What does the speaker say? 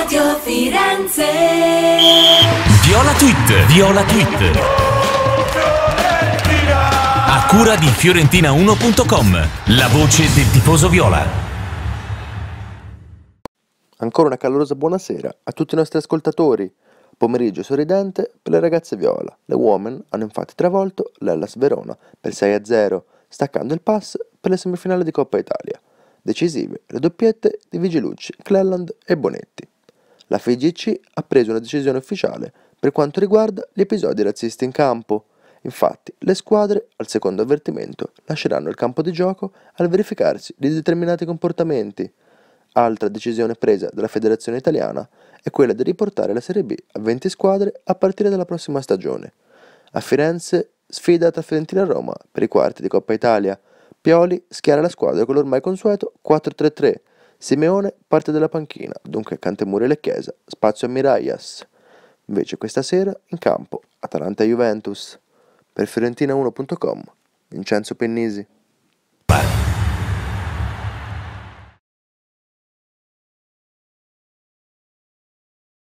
Radio Firenze Viola Tweet Viola Tweet A cura di Fiorentina1.com La voce del tifoso Viola Ancora una calorosa buonasera a tutti i nostri ascoltatori Pomeriggio sorridente per le ragazze viola. Le women hanno infatti travolto l'Ellas Verona per 6-0, staccando il pass per le semifinali di Coppa Italia. Decisive le doppiette di Vigilucci, Cleland e Bonetti la FIGC ha preso una decisione ufficiale per quanto riguarda gli episodi razzisti in campo. Infatti, le squadre, al secondo avvertimento, lasceranno il campo di gioco al verificarsi di determinati comportamenti. Altra decisione presa dalla Federazione Italiana è quella di riportare la Serie B a 20 squadre a partire dalla prossima stagione. A Firenze, sfida tra Fiorentina e Roma per i quarti di Coppa Italia. Pioli schiera la squadra con l'ormai consueto 4-3-3 Simeone parte dalla panchina, dunque Muriel e Chiesa, spazio a Miraias. Invece questa sera in campo Atalanta-Juventus. Per Fiorentina1.com Vincenzo Pennisi.